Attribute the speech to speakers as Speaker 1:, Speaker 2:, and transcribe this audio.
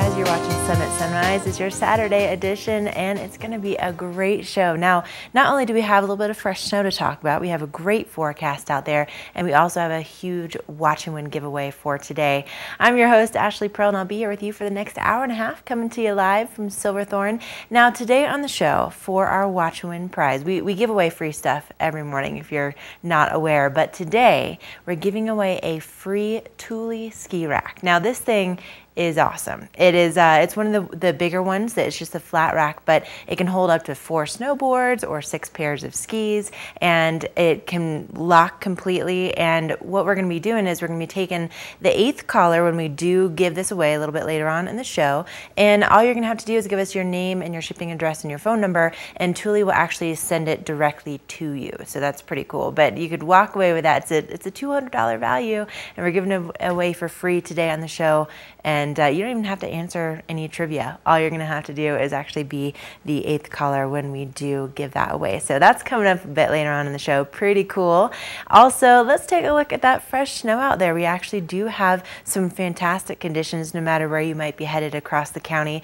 Speaker 1: guys. You're watching Summit Sunrise. It's your Saturday edition, and it's going to be a great show. Now, not only do we have a little bit of fresh snow to talk about, we have a great forecast out there, and we also have a huge watch and win giveaway for today. I'm your host, Ashley Pearl, and I'll be here with you for the next hour and a half, coming to you live from Silverthorne. Now, today on the show, for our watch and win prize, we, we give away free stuff every morning if you're not aware, but today we're giving away a free Thule ski rack. Now, this thing is awesome. It is, uh, it's one of the, the bigger ones that it's just a flat rack, but it can hold up to four snowboards or six pairs of skis and it can lock completely. And what we're gonna be doing is we're gonna be taking the eighth collar when we do give this away a little bit later on in the show. And all you're gonna have to do is give us your name and your shipping address and your phone number and Thule will actually send it directly to you. So that's pretty cool, but you could walk away with that. It's a, it's a $200 value and we're giving it away for free today on the show. And and uh, you don't even have to answer any trivia. All you're going to have to do is actually be the eighth caller when we do give that away. So that's coming up a bit later on in the show. Pretty cool. Also, let's take a look at that fresh snow out there. We actually do have some fantastic conditions no matter where you might be headed across the county.